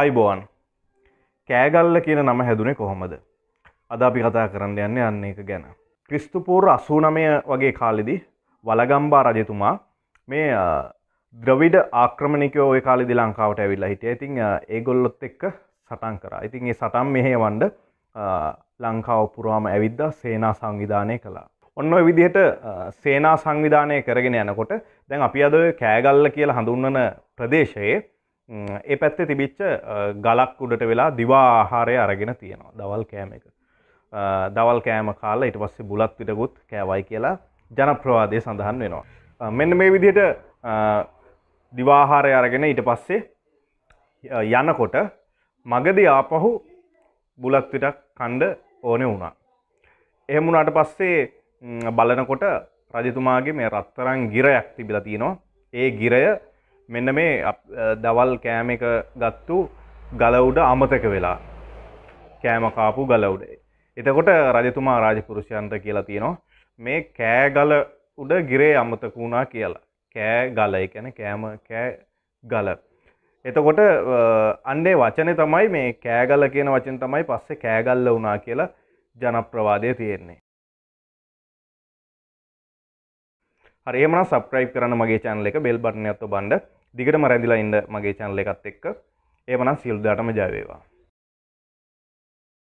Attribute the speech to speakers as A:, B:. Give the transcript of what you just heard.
A: අයිබෝන් කෑගල්ල කියන නම හැදුනේ කොහොමද අද අපි කතා කරන්න යන්න යන්න එක ගැන ක්‍රිස්තුපූර් අසූනමය වගේ කාලෙදි වලගම්බා රජතුමා මේ ද්‍රවිඩ ආක්‍රමණිකෝ ඔය කාලෙදි ලංකාවට ඇවිල්ලා හිටිය ඉතිං ඒගොල්ලොත් එක්ක සටන් කරා ඉතින් ඒ සටම් මෙහේ වන්ඩ ලංකාව පුරවාම ඇවිද්ද සේනා සංවිධානය කළා ඔන්න විදිහට සේනා සංවිධානය කරගෙන යනකොට දැන් අපි අද කෑගල්ල කියලා හඳුන්නන ප්‍රදේශයේ ඒ පැත්තේ තිබිච්ච ගලක් උඩට වෙලා දිවා ආහාරය අරගෙන තියෙනවා දවල් කෑම එක දවල් කෑම කාලා ඉට පස්සේ බුලත් විටකුත් කෑවයි කියලා ජනප්‍රවාදය සඳහන් වෙනවා මෙන්න මේ විදිහට දිවාහාරය අරගෙන ඊට පස්සේ යනකොට මගදී ආපහු බුලත් විටක් කණ්ඩ ඕනෙ වුණා එහෙම වුණාට පස්සේ බලනකොට රජතුමාගේ මේ රත්තරන් ගිරයක් තිබිලා තියෙනවා ඒ ගිරය මෙන්න මේ දවල් කෑම එක ගත්තු ගලවුඩ අමතක වෙලා කෑමකාපු ගලවුඩ එතකොට රජතුමා රාජපුරුෂයන්ට කියලා තියෙනවා මේ කෑගල උඩ ගිරේ අමතක වුණා කියලා කෑ ගල එකන කෑම කෑ ගල එතකොට අන්නේ වචනය තමයි මේ කෑගල කියන වචන තමයි පස්සේ කෑගල්ල වුනා කියලා ජනප්‍රවාදය තියෙන්නේ හරි එහෙමනම් subscribe කරන්න මගේ channel එක bell button එකත් ඔබන්න. දිගටම රැඳිලා ඉන්න මගේ channel එකත් එක්ක. එහෙමනම් සියලු දාටම ජය වේවා.